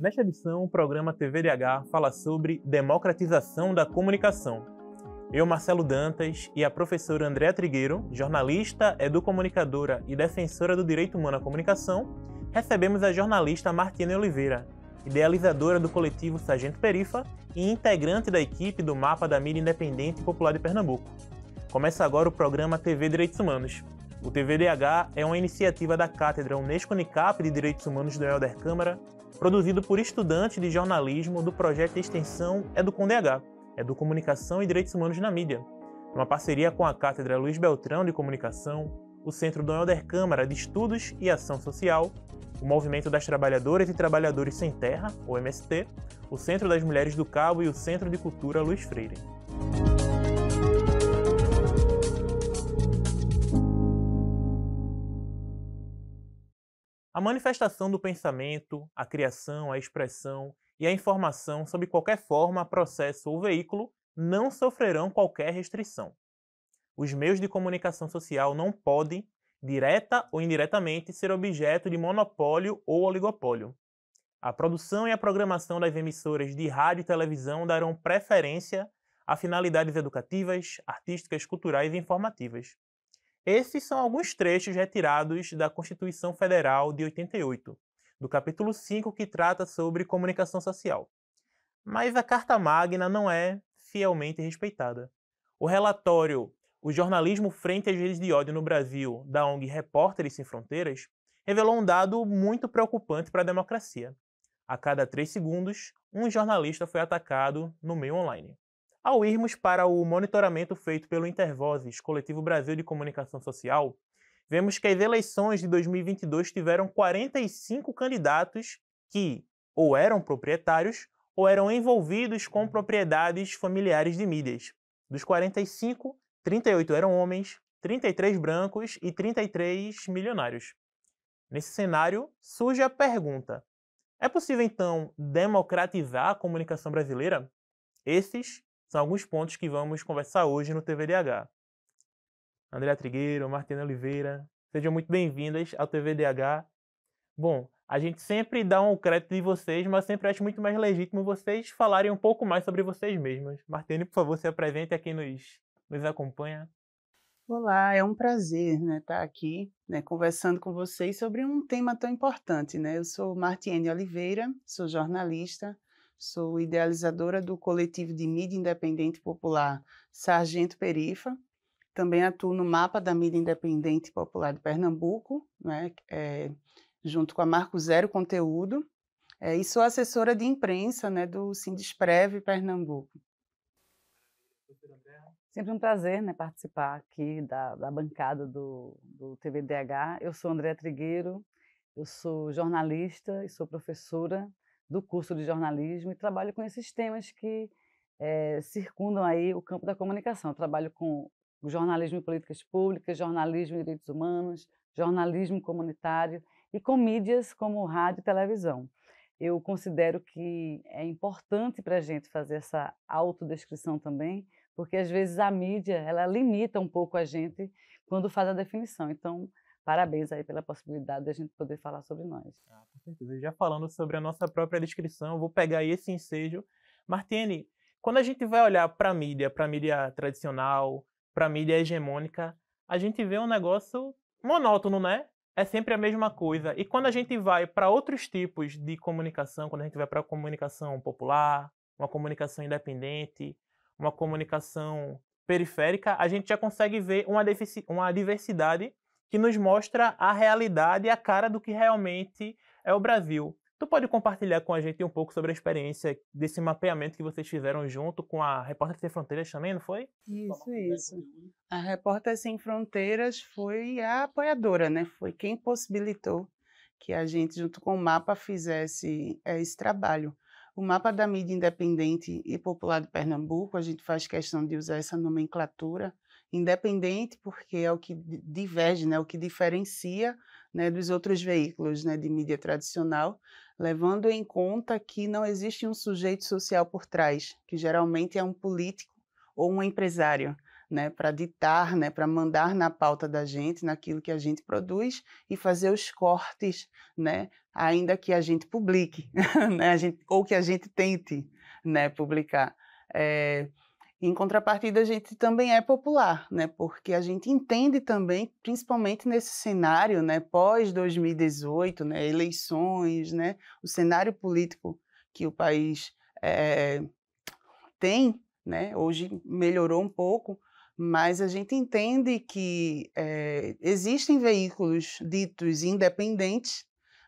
Nesta edição, o programa TVDH fala sobre democratização da comunicação. Eu, Marcelo Dantas, e a professora Andréa Trigueiro, jornalista, educomunicadora é e defensora do direito humano à comunicação, recebemos a jornalista Martina Oliveira, idealizadora do coletivo Sargento Perifa e integrante da equipe do Mapa da Mídia Independente e Popular de Pernambuco. Começa agora o programa TV Direitos Humanos. O TVDH é uma iniciativa da Cátedra Unesco nicap de Direitos Humanos do Helder Câmara produzido por estudantes de jornalismo do projeto de extensão EducomDH, é Edu é Comunicação e Direitos Humanos na Mídia, uma parceria com a Cátedra Luiz Beltrão de Comunicação, o Centro Dom Helder Câmara de Estudos e Ação Social, o Movimento das Trabalhadoras e Trabalhadores Sem Terra, o MST, o Centro das Mulheres do Cabo e o Centro de Cultura Luiz Freire. A manifestação do pensamento, a criação, a expressão e a informação, sob qualquer forma, processo ou veículo, não sofrerão qualquer restrição. Os meios de comunicação social não podem, direta ou indiretamente, ser objeto de monopólio ou oligopólio. A produção e a programação das emissoras de rádio e televisão darão preferência a finalidades educativas, artísticas, culturais e informativas. Esses são alguns trechos retirados da Constituição Federal de 88, do capítulo 5 que trata sobre comunicação social. Mas a Carta Magna não é fielmente respeitada. O relatório O Jornalismo Frente às Redes de Ódio no Brasil, da ONG Repórteres Sem Fronteiras, revelou um dado muito preocupante para a democracia. A cada três segundos, um jornalista foi atacado no meio online. Ao irmos para o monitoramento feito pelo Intervozes, Coletivo Brasil de Comunicação Social, vemos que as eleições de 2022 tiveram 45 candidatos que ou eram proprietários ou eram envolvidos com uhum. propriedades familiares de mídias. Dos 45, 38 eram homens, 33 brancos e 33 milionários. Nesse cenário, surge a pergunta: é possível então democratizar a comunicação brasileira? Esses são alguns pontos que vamos conversar hoje no TVDH. André Trigueiro, Martina Oliveira, sejam muito bem-vindas ao TVDH. Bom, a gente sempre dá um crédito de vocês, mas sempre acho muito mais legítimo vocês falarem um pouco mais sobre vocês mesmas. Martina, por favor, se apresente a quem nos, nos acompanha. Olá, é um prazer né, estar tá aqui né, conversando com vocês sobre um tema tão importante. Né? Eu sou Martiene Oliveira, sou jornalista, Sou idealizadora do coletivo de mídia independente popular Sargento Perifa. Também atuo no mapa da mídia independente popular de Pernambuco, né, é, junto com a Marco Zero Conteúdo. É, e sou assessora de imprensa né, do Sindespreve Pernambuco. Sempre um prazer né, participar aqui da, da bancada do, do TVDH. Eu sou Andréa Trigueiro, eu sou jornalista e sou professora do curso de jornalismo e trabalho com esses temas que é, circundam aí o campo da comunicação. Eu trabalho com jornalismo e políticas públicas, jornalismo e direitos humanos, jornalismo comunitário e com mídias como rádio e televisão. Eu considero que é importante para a gente fazer essa autodescrição também, porque às vezes a mídia ela limita um pouco a gente quando faz a definição. Então, parabéns aí pela possibilidade de a gente poder falar sobre nós. Ah, com certeza. Já falando sobre a nossa própria descrição, eu vou pegar esse ensejo. Martini. quando a gente vai olhar para a mídia, para a mídia tradicional, para a mídia hegemônica, a gente vê um negócio monótono, né? É sempre a mesma coisa. E quando a gente vai para outros tipos de comunicação, quando a gente vai para a comunicação popular, uma comunicação independente, uma comunicação periférica, a gente já consegue ver uma, uma diversidade que nos mostra a realidade e a cara do que realmente é o Brasil. Tu pode compartilhar com a gente um pouco sobre a experiência desse mapeamento que vocês fizeram junto com a Repórter Sem Fronteiras também, não foi? Isso, isso. Né? A Repórter Sem Fronteiras foi a apoiadora, né? Foi quem possibilitou que a gente, junto com o MAPA, fizesse eh, esse trabalho. O mapa da mídia independente e popular de Pernambuco, a gente faz questão de usar essa nomenclatura, independente, porque é o que diverge, né, o que diferencia né, dos outros veículos né, de mídia tradicional, levando em conta que não existe um sujeito social por trás, que geralmente é um político ou um empresário. Né, para ditar, né, para mandar na pauta da gente, naquilo que a gente produz e fazer os cortes, né, ainda que a gente publique, né, a gente, ou que a gente tente né, publicar. É, em contrapartida, a gente também é popular, né? Porque a gente entende também, principalmente nesse cenário, né, pós 2018, né, eleições, né, o cenário político que o país é, tem, né? Hoje melhorou um pouco, mas a gente entende que é, existem veículos ditos independentes,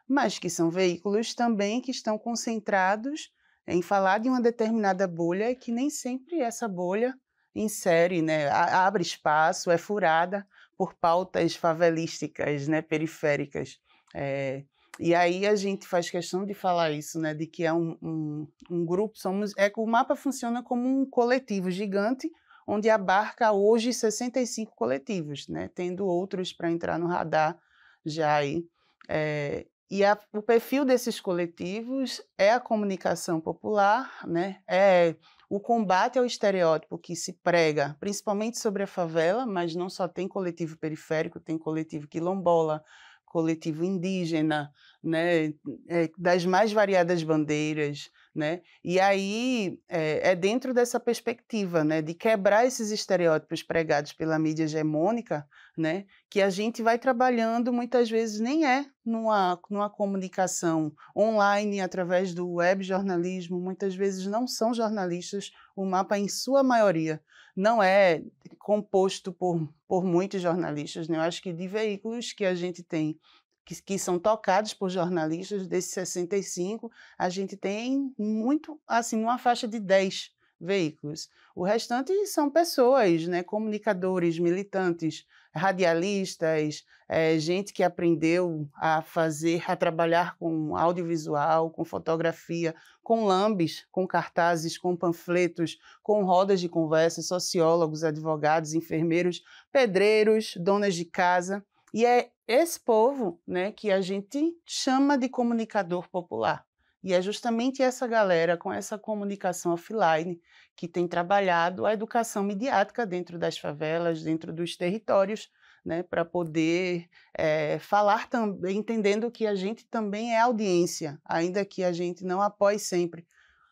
mas que são veículos também que estão concentrados em falar de uma determinada bolha que nem sempre essa bolha insere, né, abre espaço, é furada por pautas favelísticas, né, periféricas. É, e aí a gente faz questão de falar isso, né, de que é um, um, um grupo, somos, é o mapa funciona como um coletivo gigante onde abarca hoje 65 coletivos, né, tendo outros para entrar no radar já aí. É, e a, o perfil desses coletivos é a comunicação popular, né? é o combate ao estereótipo que se prega, principalmente sobre a favela, mas não só tem coletivo periférico, tem coletivo quilombola, coletivo indígena, né? É, das mais variadas bandeiras, né? E aí é, é, dentro dessa perspectiva né, de quebrar esses estereótipos pregados pela mídia hegemônica né, que a gente vai trabalhando muitas vezes nem é numa, numa comunicação online através do web jornalismo, muitas vezes não são jornalistas, o mapa em sua maioria não é composto por, por muitos jornalistas, né? eu acho que de veículos que a gente tem que, que são tocados por jornalistas, desses 65, a gente tem muito, assim, uma faixa de 10 veículos. O restante são pessoas, né? comunicadores, militantes, radialistas, é, gente que aprendeu a fazer, a trabalhar com audiovisual, com fotografia, com lambes, com cartazes, com panfletos, com rodas de conversa, sociólogos, advogados, enfermeiros, pedreiros, donas de casa. E é esse povo, né, que a gente chama de comunicador popular. E é justamente essa galera com essa comunicação offline que tem trabalhado a educação midiática dentro das favelas, dentro dos territórios, né, para poder é, falar também, entendendo que a gente também é audiência, ainda que a gente não apoie sempre,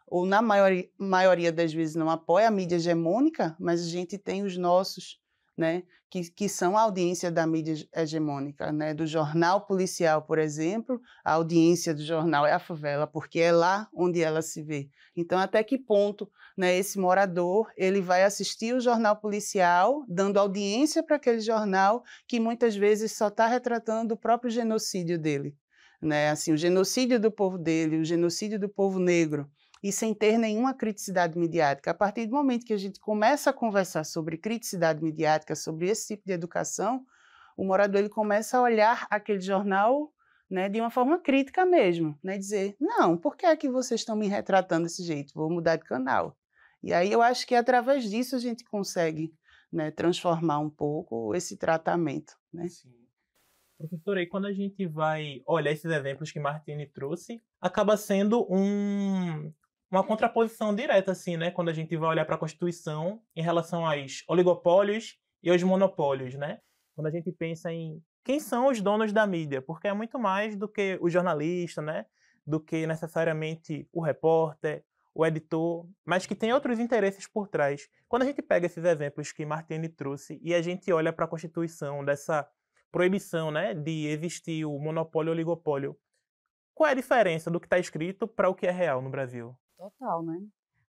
ou na maioria, maioria das vezes não apoie a mídia hegemônica, mas a gente tem os nossos né, que, que são a audiência da mídia hegemônica, né, do jornal policial, por exemplo, a audiência do jornal é a favela, porque é lá onde ela se vê. Então, até que ponto né, esse morador ele vai assistir o jornal policial, dando audiência para aquele jornal que muitas vezes só está retratando o próprio genocídio dele, né, assim, o genocídio do povo dele, o genocídio do povo negro e sem ter nenhuma criticidade midiática. A partir do momento que a gente começa a conversar sobre criticidade midiática, sobre esse tipo de educação, o morador ele começa a olhar aquele jornal né, de uma forma crítica mesmo, né, dizer, não, por que é que vocês estão me retratando desse jeito? Vou mudar de canal. E aí eu acho que através disso a gente consegue né, transformar um pouco esse tratamento. Né? Sim. Professora, e quando a gente vai olhar esses exemplos que Martini trouxe, acaba sendo um, uma contraposição direta, assim, né? Quando a gente vai olhar para a Constituição em relação aos oligopólios e aos monopólios, né? Quando a gente pensa em quem são os donos da mídia, porque é muito mais do que o jornalista, né? Do que necessariamente o repórter, o editor, mas que tem outros interesses por trás. Quando a gente pega esses exemplos que Martini trouxe e a gente olha para a Constituição dessa proibição, né, de existir o monopólio e o oligopólio, qual é a diferença do que está escrito para o que é real no Brasil? Total, né?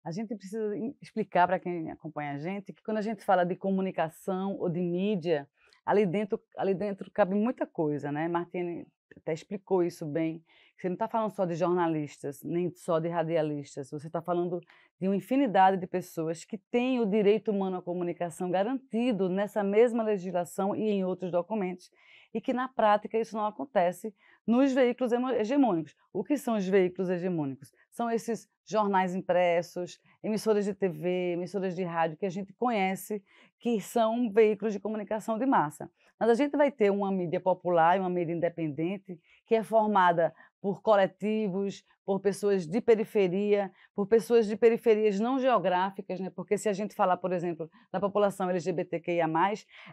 A gente precisa explicar para quem acompanha a gente que quando a gente fala de comunicação ou de mídia, ali dentro, ali dentro cabe muita coisa, né? Martine até explicou isso bem. Você não está falando só de jornalistas, nem só de radialistas. Você está falando de uma infinidade de pessoas que têm o direito humano à comunicação garantido nessa mesma legislação e em outros documentos, e que na prática isso não acontece nos veículos hegemônicos. O que são os veículos hegemônicos? São esses jornais impressos, emissoras de TV, emissoras de rádio que a gente conhece, que são veículos de comunicação de massa. Mas a gente vai ter uma mídia popular e uma mídia independente que é formada por coletivos, por pessoas de periferia, por pessoas de periferias não geográficas, né? porque se a gente falar, por exemplo, da população LGBTQIA,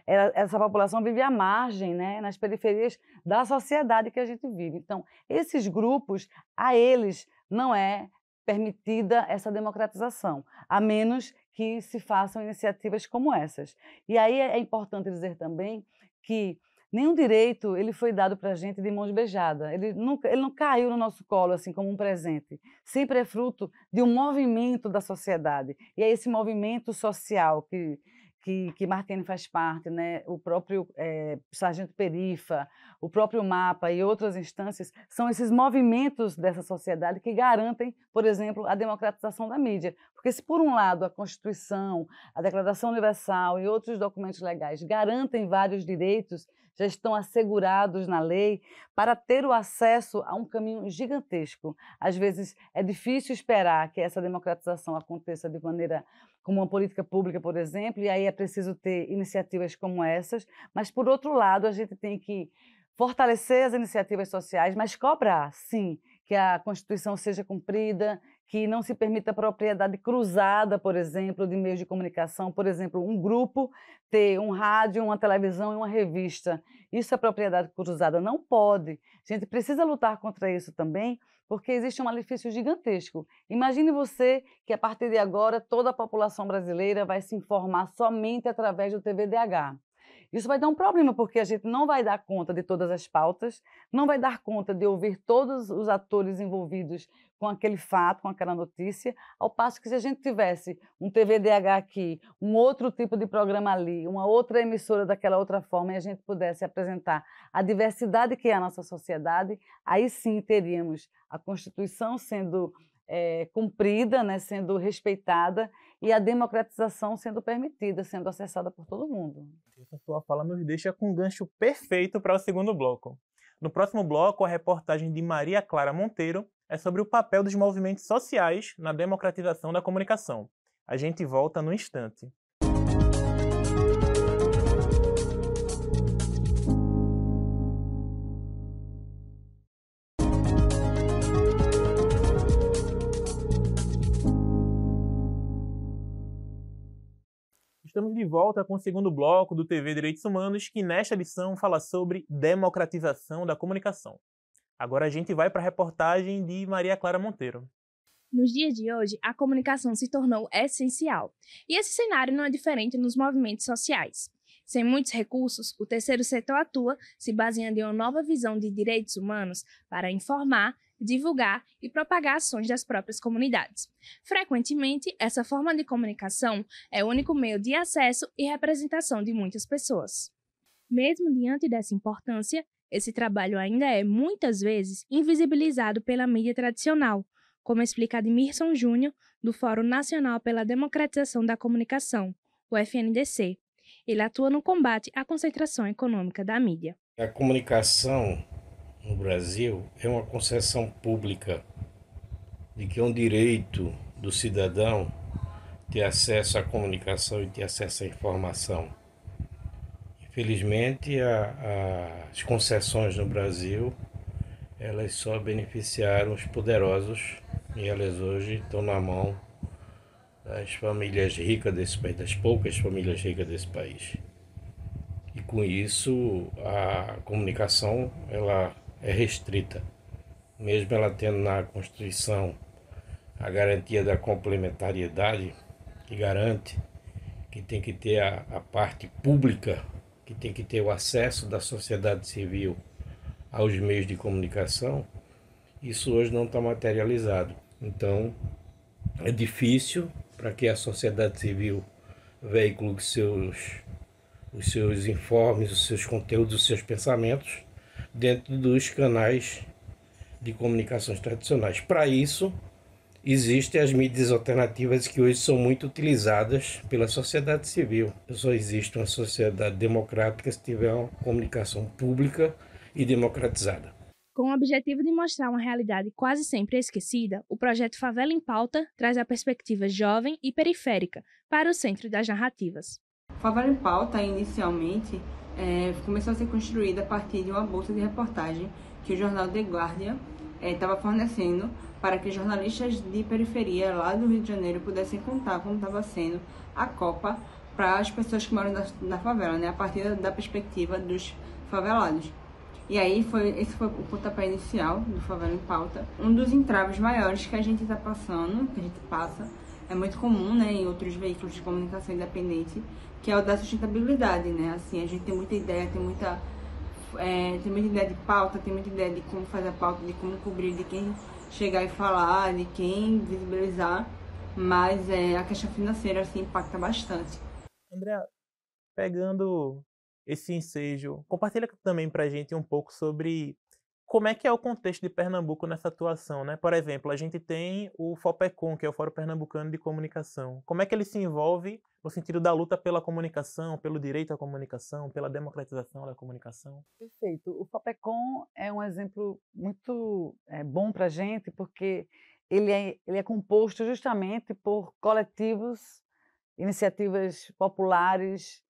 ela, essa população vive à margem, né? nas periferias da sociedade que a gente vive. Então, esses grupos, a eles não é permitida essa democratização, a menos que se façam iniciativas como essas. E aí é importante dizer também que nenhum direito ele foi dado para a gente de mãos beijadas. Ele, nunca, ele não caiu no nosso colo assim como um presente. Sempre é fruto de um movimento da sociedade. E é esse movimento social que que, que Martini faz parte, né? o próprio é, Sargento Perifa, o próprio MAPA e outras instâncias, são esses movimentos dessa sociedade que garantem, por exemplo, a democratização da mídia. Porque se, por um lado, a Constituição, a Declaração Universal e outros documentos legais garantem vários direitos, já estão assegurados na lei para ter o acesso a um caminho gigantesco. Às vezes é difícil esperar que essa democratização aconteça de maneira como uma política pública, por exemplo, e aí é preciso ter iniciativas como essas, mas por outro lado, a gente tem que fortalecer as iniciativas sociais, mas cobrar, sim, que a Constituição seja cumprida, que não se permita a propriedade cruzada, por exemplo, de meios de comunicação, por exemplo, um grupo ter um rádio, uma televisão e uma revista. Isso é propriedade cruzada, não pode. A gente precisa lutar contra isso também porque existe um malefício gigantesco. Imagine você que a partir de agora toda a população brasileira vai se informar somente através do TVDH. Isso vai dar um problema, porque a gente não vai dar conta de todas as pautas, não vai dar conta de ouvir todos os atores envolvidos com aquele fato, com aquela notícia, ao passo que se a gente tivesse um TVDH aqui, um outro tipo de programa ali, uma outra emissora daquela outra forma, e a gente pudesse apresentar a diversidade que é a nossa sociedade, aí sim teríamos a Constituição sendo é, cumprida, né, sendo respeitada, e a democratização sendo permitida, sendo acessada por todo mundo. Essa sua fala nos deixa com um gancho perfeito para o segundo bloco. No próximo bloco, a reportagem de Maria Clara Monteiro é sobre o papel dos movimentos sociais na democratização da comunicação. A gente volta no instante. Estamos de volta com o segundo bloco do TV Direitos Humanos, que nesta lição fala sobre democratização da comunicação. Agora a gente vai para a reportagem de Maria Clara Monteiro. Nos dias de hoje, a comunicação se tornou essencial. E esse cenário não é diferente nos movimentos sociais. Sem muitos recursos, o terceiro setor atua se baseando em uma nova visão de direitos humanos para informar, divulgar e propagar ações das próprias comunidades. Frequentemente, essa forma de comunicação é o único meio de acesso e representação de muitas pessoas. Mesmo diante dessa importância, esse trabalho ainda é, muitas vezes, invisibilizado pela mídia tradicional, como explica Admirson Júnior, do Fórum Nacional pela Democratização da Comunicação, o FNDC. Ele atua no combate à concentração econômica da mídia. A comunicação no Brasil é uma concessão pública de que é um direito do cidadão ter acesso à comunicação e ter acesso à informação. Infelizmente, a, a, as concessões no Brasil elas só beneficiaram os poderosos e elas hoje estão na mão das famílias ricas desse país, das poucas famílias ricas desse país. E com isso a comunicação ela é restrita, mesmo ela tendo na Constituição a garantia da complementariedade, que garante que tem que ter a, a parte pública, que tem que ter o acesso da sociedade civil aos meios de comunicação, isso hoje não está materializado. Então, é difícil para que a sociedade civil veicule seus, os seus informes, os seus conteúdos, os seus pensamentos, dentro dos canais de comunicações tradicionais. Para isso, existem as mídias alternativas que hoje são muito utilizadas pela sociedade civil. Só existe uma sociedade democrática se tiver uma comunicação pública e democratizada. Com o objetivo de mostrar uma realidade quase sempre esquecida, o projeto Favela em Pauta traz a perspectiva jovem e periférica para o centro das narrativas. Favela em Pauta, inicialmente, é, começou a ser construída a partir de uma bolsa de reportagem que o jornal The Guardian estava é, fornecendo para que jornalistas de periferia lá do Rio de Janeiro pudessem contar como estava sendo a Copa para as pessoas que moram na, na, favela, né? A partir da perspectiva dos favelados. E aí foi esse foi o pontapé inicial do Favela em Pauta. Um dos entraves maiores que a gente está passando, que a gente passa, é muito comum, né, em outros veículos de comunicação independente, que é o da sustentabilidade, né? Assim, a gente tem muita ideia, tem muita, é, tem muita ideia de pauta, tem muita ideia de como fazer a pauta, de como cobrir, de quem chegar e falar, de quem visibilizar, mas é, a questão financeira assim impacta bastante. André, pegando esse ensejo, compartilha também para a gente um pouco sobre como é que é o contexto de Pernambuco nessa atuação, né? Por exemplo, a gente tem o FOPECOM, que é o Fórum Pernambucano de Comunicação. Como é que ele se envolve no sentido da luta pela comunicação, pelo direito à comunicação, pela democratização da comunicação? Perfeito. O FOPECOM é um exemplo muito é, bom para a gente, porque ele é, ele é composto justamente por coletivos, iniciativas populares,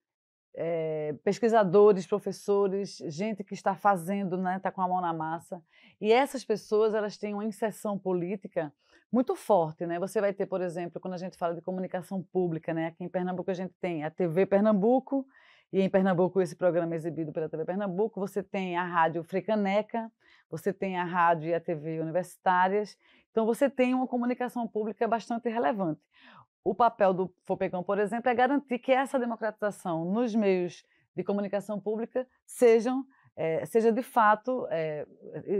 é, pesquisadores, professores, gente que está fazendo, né, está com a mão na massa. E essas pessoas elas têm uma inserção política muito forte, né? Você vai ter, por exemplo, quando a gente fala de comunicação pública, né? Aqui em Pernambuco a gente tem a TV Pernambuco e em Pernambuco esse programa é exibido pela TV Pernambuco. Você tem a rádio Fricaneca, você tem a rádio e a TV universitárias. Então você tem uma comunicação pública bastante relevante. O papel do FOPECAM, por exemplo, é garantir que essa democratização nos meios de comunicação pública sejam, é, seja de fato, é,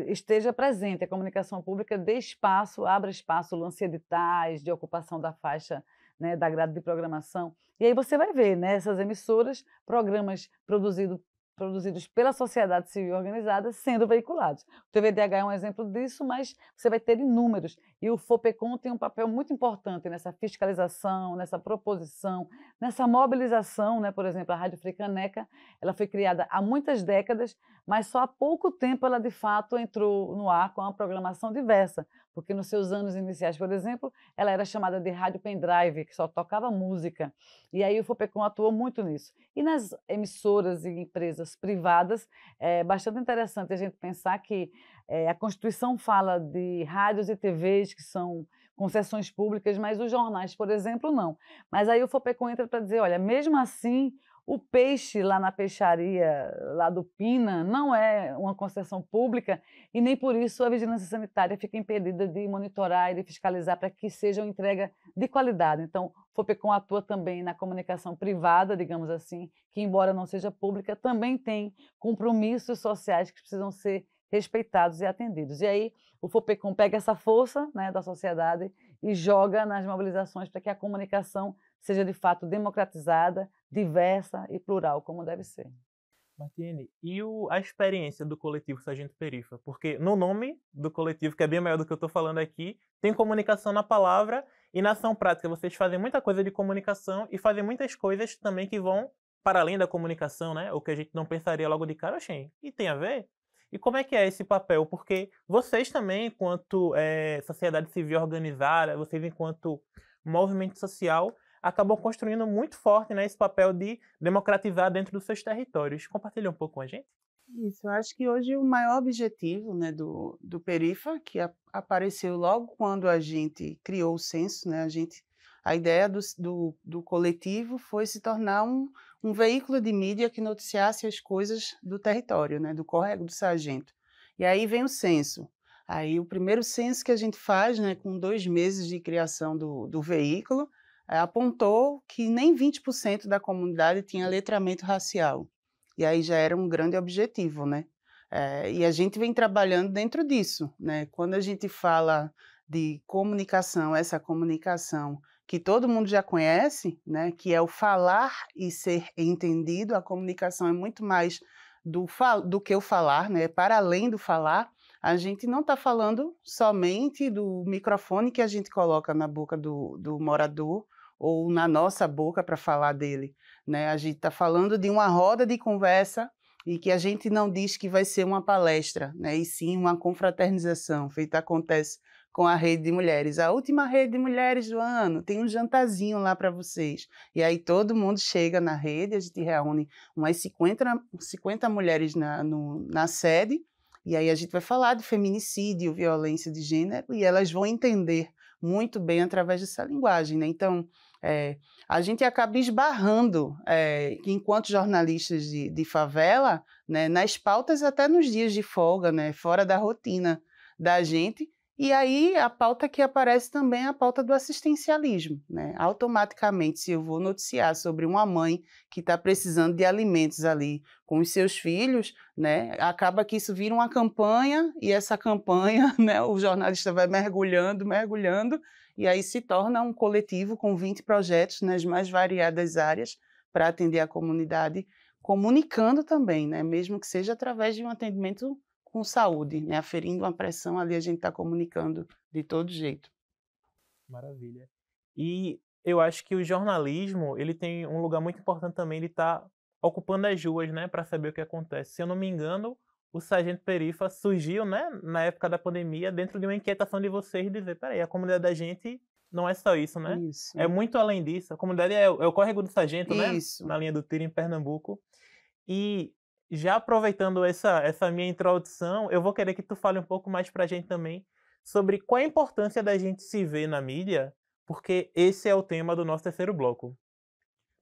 esteja presente. A comunicação pública dê espaço, abra espaço, lance editais de ocupação da faixa né, da grade de programação. E aí você vai ver né, emissoras, programas produzidos produzidos pela sociedade civil organizada sendo veiculados. O TVDH é um exemplo disso, mas você vai ter inúmeros. E o FOPECOM tem um papel muito importante nessa fiscalização, nessa proposição, nessa mobilização. Né? Por exemplo, a Rádio Fricaneca ela foi criada há muitas décadas, mas só há pouco tempo ela de fato entrou no ar com uma programação diversa, porque nos seus anos iniciais, por exemplo, ela era chamada de rádio pendrive, que só tocava música. E aí o Fopecon atuou muito nisso. E nas emissoras e empresas privadas, é bastante interessante a gente pensar que é, a Constituição fala de rádios e TVs que são concessões públicas, mas os jornais, por exemplo, não. Mas aí o Fopecon entra para dizer, olha, mesmo assim, o peixe lá na peixaria, lá do Pina, não é uma concessão pública e nem por isso a vigilância sanitária fica impedida de monitorar e de fiscalizar para que seja uma entrega de qualidade. Então, FOPECOM atua também na comunicação privada, digamos assim, que embora não seja pública, também tem compromissos sociais que precisam ser respeitados e atendidos. E aí o FOPECOM pega essa força né, da sociedade e joga nas mobilizações para que a comunicação seja de fato democratizada, diversa e plural, como deve ser. Martine, e o, a experiência do coletivo Sargento Perifa? Porque no nome do coletivo, que é bem maior do que eu estou falando aqui, tem comunicação na palavra e na ação prática. Vocês fazem muita coisa de comunicação e fazem muitas coisas também que vão para além da comunicação, né? O que a gente não pensaria logo de cara, Oxê, e tem a ver? E como é que é esse papel? Porque vocês também, enquanto é, sociedade civil organizada, vocês enquanto movimento social, acabou construindo muito forte né, esse papel de democratizar dentro dos seus territórios. Compartilha um pouco com a gente. Isso, eu acho que hoje o maior objetivo né, do, do Perifa, que a, apareceu logo quando a gente criou o censo, né, a, gente, a ideia do, do, do coletivo foi se tornar um, um veículo de mídia que noticiasse as coisas do território, né, do córrego do sargento. E aí vem o censo. Aí o primeiro censo que a gente faz, né, com dois meses de criação do, do veículo, apontou que nem 20% da comunidade tinha letramento racial. E aí já era um grande objetivo, né? É, e a gente vem trabalhando dentro disso, né? Quando a gente fala de comunicação, essa comunicação que todo mundo já conhece, né? Que é o falar e ser entendido. A comunicação é muito mais do, do que o falar, né? É para além do falar, a gente não está falando somente do microfone que a gente coloca na boca do, do morador ou na nossa boca para falar dele. Né? A gente está falando de uma roda de conversa e que a gente não diz que vai ser uma palestra, né? e sim uma confraternização, feita acontece com a rede de mulheres. A última rede de mulheres do ano tem um jantarzinho lá para vocês. E aí todo mundo chega na rede, a gente reúne umas 50, 50 mulheres na, no, na sede, e aí a gente vai falar de feminicídio, violência de gênero, e elas vão entender muito bem através dessa linguagem. Né? Então, é, a gente acaba esbarrando, é, enquanto jornalistas de, de favela, né, nas pautas até nos dias de folga, né, fora da rotina da gente. E aí a pauta que aparece também é a pauta do assistencialismo. Né? Automaticamente, se eu vou noticiar sobre uma mãe que está precisando de alimentos ali com os seus filhos, né, acaba que isso vira uma campanha e essa campanha, né, o jornalista vai mergulhando, mergulhando e aí se torna um coletivo com 20 projetos nas mais variadas áreas para atender a comunidade, comunicando também, né? mesmo que seja através de um atendimento com saúde, né? aferindo uma pressão ali, a gente está comunicando de todo jeito. Maravilha. E eu acho que o jornalismo ele tem um lugar muito importante também, ele está ocupando as ruas né? para saber o que acontece. Se eu não me engano, o Sargento Perifa surgiu, né, na época da pandemia, dentro de uma inquietação de vocês de dizer, peraí, a comunidade da gente não é só isso, né? Isso. É muito além disso. A comunidade é, é o córrego do Sargento, né, isso. né? Na linha do tiro em Pernambuco. E já aproveitando essa, essa minha introdução, eu vou querer que tu fale um pouco mais para a gente também sobre qual a importância da gente se ver na mídia, porque esse é o tema do nosso terceiro bloco.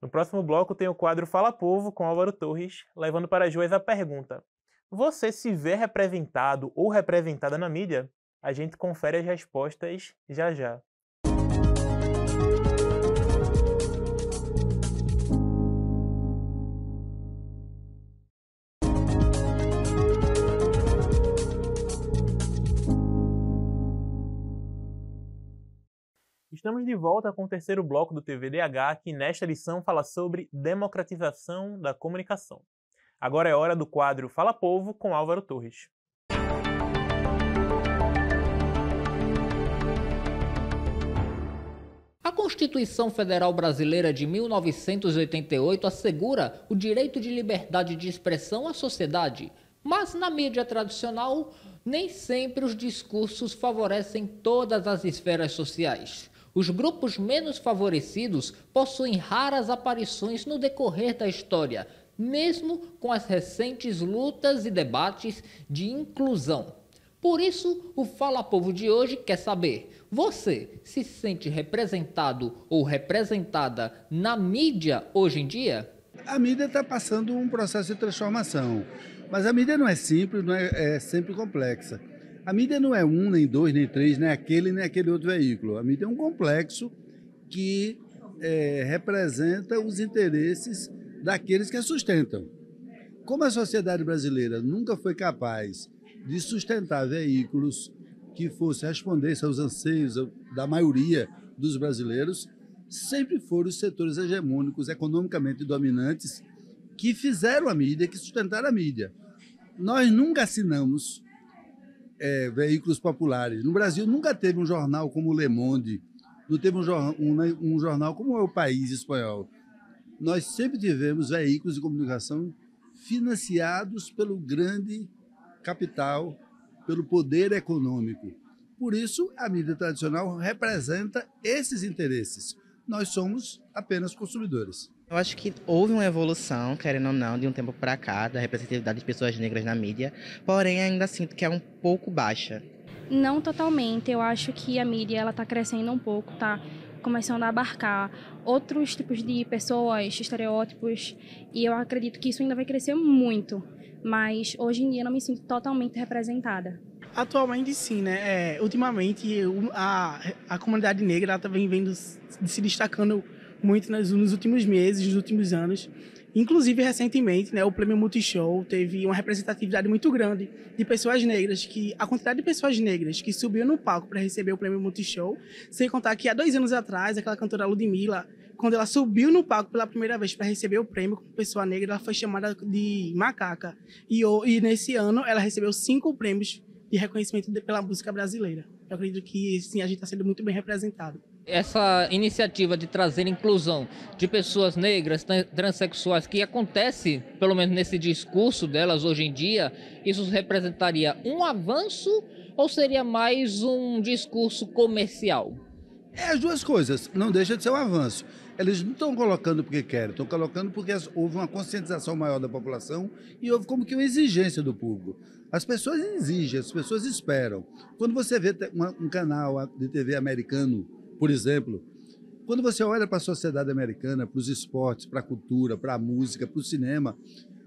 No próximo bloco tem o quadro Fala Povo com Álvaro Torres, levando para as ruas a pergunta: você se vê representado ou representada na mídia? A gente confere as respostas já já. Estamos de volta com o terceiro bloco do TVDH, que nesta lição fala sobre democratização da comunicação. Agora é hora do quadro Fala Povo com Álvaro Torres. A Constituição Federal Brasileira de 1988 assegura o direito de liberdade de expressão à sociedade, mas na mídia tradicional, nem sempre os discursos favorecem todas as esferas sociais. Os grupos menos favorecidos possuem raras aparições no decorrer da história, mesmo com as recentes lutas e debates de inclusão. Por isso, o Fala Povo de hoje quer saber: você se sente representado ou representada na mídia hoje em dia? A mídia está passando um processo de transformação, mas a mídia não é simples, não é, é sempre complexa. A mídia não é um, nem dois, nem três, nem aquele, nem aquele outro veículo. A mídia é um complexo que é, representa os interesses daqueles que a sustentam. Como a sociedade brasileira nunca foi capaz de sustentar veículos que fossem responder aos anseios da maioria dos brasileiros, sempre foram os setores hegemônicos, economicamente dominantes, que fizeram a mídia, que sustentaram a mídia. Nós nunca assinamos é, veículos populares. No Brasil nunca teve um jornal como o Le Monde, não teve um, um, um jornal como é o País Espanhol nós sempre tivemos veículos de comunicação financiados pelo grande capital, pelo poder econômico. Por isso, a mídia tradicional representa esses interesses. Nós somos apenas consumidores. Eu acho que houve uma evolução, querendo ou não, de um tempo para cá, da representatividade de pessoas negras na mídia, porém ainda sinto que é um pouco baixa. Não totalmente, eu acho que a mídia ela está crescendo um pouco, tá começando a abarcar outros tipos de pessoas, estereótipos, e eu acredito que isso ainda vai crescer muito, mas hoje em dia eu não me sinto totalmente representada. Atualmente sim, né? É, ultimamente a, a comunidade negra também tá vem do, se destacando muito nos, nos últimos meses, nos últimos anos. Inclusive, recentemente, né, o Prêmio Multishow teve uma representatividade muito grande de pessoas negras, que a quantidade de pessoas negras que subiu no palco para receber o Prêmio Multishow, sem contar que há dois anos atrás, aquela cantora Ludmilla, quando ela subiu no palco pela primeira vez para receber o prêmio como pessoa negra, ela foi chamada de macaca. E, e nesse ano, ela recebeu cinco prêmios de reconhecimento de, pela música brasileira. Eu acredito que, sim, a gente está sendo muito bem representado essa iniciativa de trazer inclusão de pessoas negras, transexuais, que acontece, pelo menos nesse discurso delas hoje em dia, isso representaria um avanço ou seria mais um discurso comercial? É as duas coisas, não deixa de ser um avanço. Eles não estão colocando porque querem, estão colocando porque houve uma conscientização maior da população e houve como que uma exigência do público. As pessoas exigem, as pessoas esperam. Quando você vê um canal de TV americano por exemplo, quando você olha para a sociedade americana, para os esportes, para a cultura, para a música, para o cinema,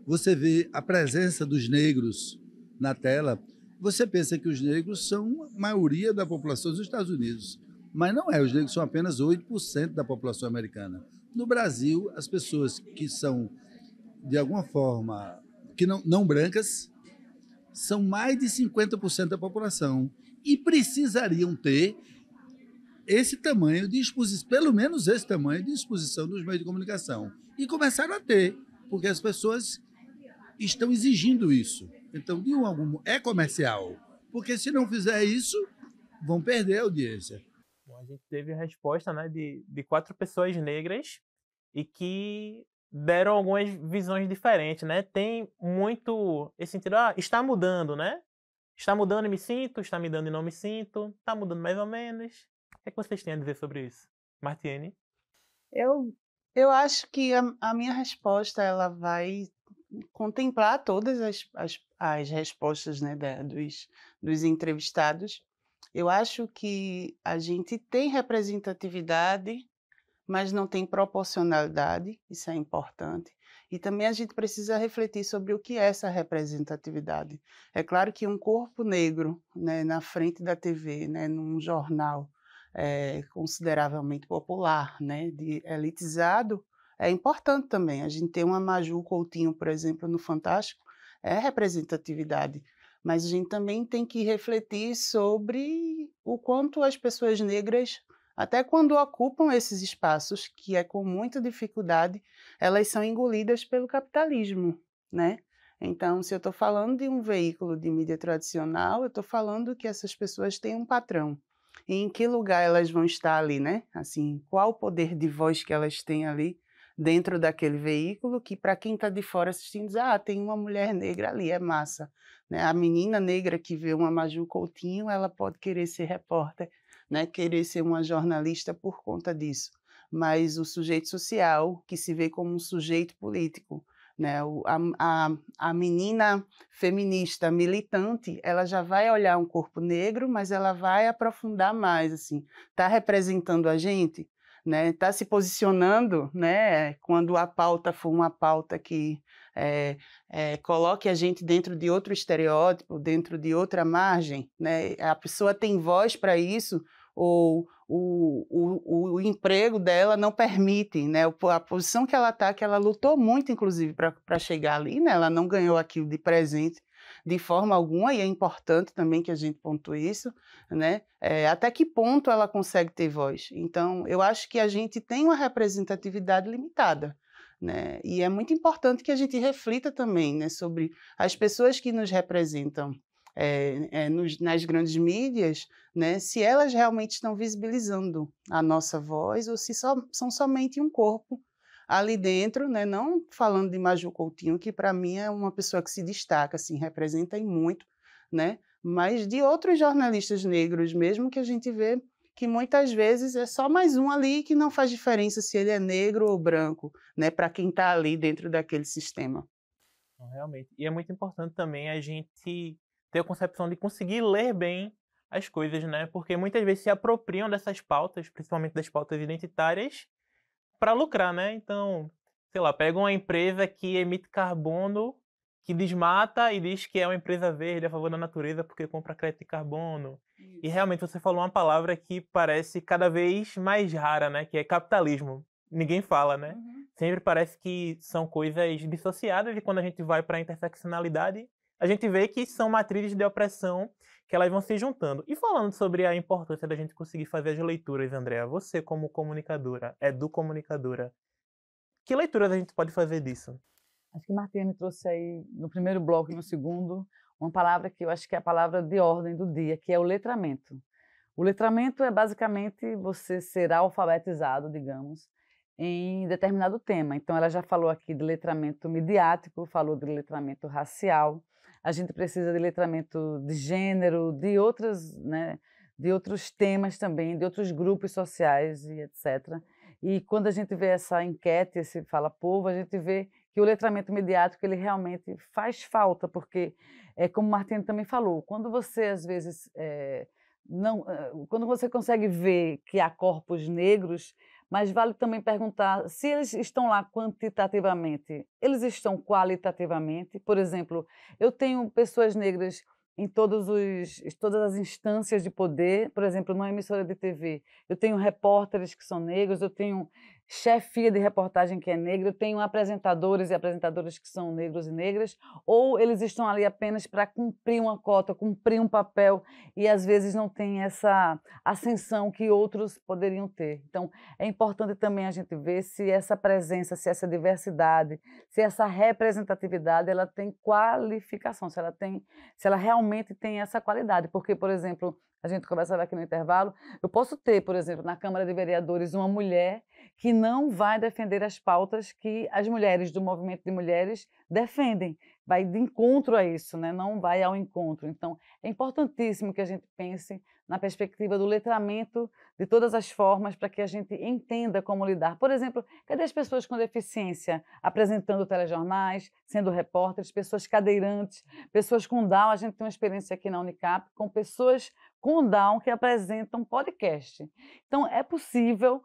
você vê a presença dos negros na tela, você pensa que os negros são a maioria da população dos Estados Unidos. Mas não é, os negros são apenas 8% da população americana. No Brasil, as pessoas que são, de alguma forma, que não, não brancas, são mais de 50% da população e precisariam ter esse tamanho de exposição, pelo menos esse tamanho de exposição dos meios de comunicação. E começaram a ter, porque as pessoas estão exigindo isso. Então, de um algum é comercial, porque se não fizer isso, vão perder a audiência. Bom, a gente teve a resposta né, de, de quatro pessoas negras e que deram algumas visões diferentes, né? Tem muito esse sentido, ah, está mudando, né? Está mudando e me sinto, está mudando e não me sinto, está mudando mais ou menos, é que vocês têm a dizer sobre isso? Martiene? Eu, eu acho que a, a minha resposta ela vai contemplar todas as, as, as respostas né, da, dos, dos entrevistados. Eu acho que a gente tem representatividade, mas não tem proporcionalidade, isso é importante. E também a gente precisa refletir sobre o que é essa representatividade. É claro que um corpo negro né, na frente da TV, né, num jornal, é, consideravelmente popular, né, de elitizado, é importante também. A gente tem uma Maju Coutinho, por exemplo, no Fantástico, é representatividade. Mas a gente também tem que refletir sobre o quanto as pessoas negras, até quando ocupam esses espaços, que é com muita dificuldade, elas são engolidas pelo capitalismo, né? Então, se eu estou falando de um veículo de mídia tradicional, eu estou falando que essas pessoas têm um patrão em que lugar elas vão estar ali, né? Assim, qual o poder de voz que elas têm ali dentro daquele veículo que para quem está de fora assistindo, diz, ah, tem uma mulher negra ali, é massa. Né? A menina negra que vê uma Maju Coutinho, ela pode querer ser repórter, né? querer ser uma jornalista por conta disso. Mas o sujeito social, que se vê como um sujeito político, né? a, a, a menina feminista, militante, ela já vai olhar um corpo negro, mas ela vai aprofundar mais, assim, está representando a gente, né? Está se posicionando, né? Quando a pauta for uma pauta que é, é, coloque a gente dentro de outro estereótipo, dentro de outra margem, né? A pessoa tem voz para isso ou o, o, o emprego dela não permite, né? A posição que ela está, que ela lutou muito, inclusive, para chegar ali, né? Ela não ganhou aquilo de presente de forma alguma, e é importante também que a gente pontue isso, né? É, até que ponto ela consegue ter voz? Então, eu acho que a gente tem uma representatividade limitada. Né? E é muito importante que a gente reflita também né, sobre as pessoas que nos representam é, é, nos, nas grandes mídias, né, se elas realmente estão visibilizando a nossa voz ou se são somente um corpo ali dentro, né, não falando de Maju Coutinho, que para mim é uma pessoa que se destaca, assim, representa e muito, né, mas de outros jornalistas negros mesmo que a gente vê que muitas vezes é só mais um ali que não faz diferença se ele é negro ou branco, né, para quem está ali dentro daquele sistema. Realmente. E é muito importante também a gente ter a concepção de conseguir ler bem as coisas, né? Porque muitas vezes se apropriam dessas pautas, principalmente das pautas identitárias, para lucrar, né? Então, sei lá, pega uma empresa que emite carbono, que desmata e diz que é uma empresa verde a favor da natureza porque compra crédito de carbono. Isso. E realmente você falou uma palavra que parece cada vez mais rara, né? Que é capitalismo. Ninguém fala, né? Uhum. Sempre parece que são coisas dissociadas e quando a gente vai para a interseccionalidade, a gente vê que são matrizes de opressão que elas vão se juntando. E falando sobre a importância da gente conseguir fazer as leituras, Andréa, você como comunicadora, é do comunicadora, que leituras a gente pode fazer disso? Acho que Martina trouxe aí no primeiro bloco e no segundo uma palavra que eu acho que é a palavra de ordem do dia, que é o letramento. O letramento é basicamente você ser alfabetizado, digamos, em determinado tema. Então, ela já falou aqui de letramento midiático, falou de letramento racial, a gente precisa de letramento de gênero, de outras, né, de outros temas também, de outros grupos sociais e etc. E quando a gente vê essa enquete, esse Fala Povo, a gente vê que o letramento mediático ele realmente faz falta, porque, é, como o Martino também falou, quando você às vezes é, não, eh, quando você consegue ver que há corpos negros, mas vale também perguntar se eles estão lá quantitativamente, eles estão qualitativamente. Por exemplo, eu tenho pessoas negras em todos os, todas as instâncias de poder, por exemplo, numa emissora de TV. Eu tenho repórteres que são negros, eu tenho chefia de reportagem que é negra, tem apresentadores e apresentadoras que são negros e negras, ou eles estão ali apenas para cumprir uma cota, cumprir um papel e às vezes não tem essa ascensão que outros poderiam ter. Então, é importante também a gente ver se essa presença, se essa diversidade, se essa representatividade, ela tem qualificação, se ela tem, se ela realmente tem essa qualidade, porque por exemplo, a gente conversava aqui no intervalo, eu posso ter, por exemplo, na Câmara de Vereadores uma mulher que não vai defender as pautas que as mulheres do movimento de mulheres defendem. Vai de encontro a isso, né? não vai ao encontro. Então, é importantíssimo que a gente pense na perspectiva do letramento de todas as formas para que a gente entenda como lidar. Por exemplo, cadê as pessoas com deficiência apresentando telejornais, sendo repórteres, pessoas cadeirantes, pessoas com Down? A gente tem uma experiência aqui na Unicap com pessoas com Down que apresentam podcast. Então, é possível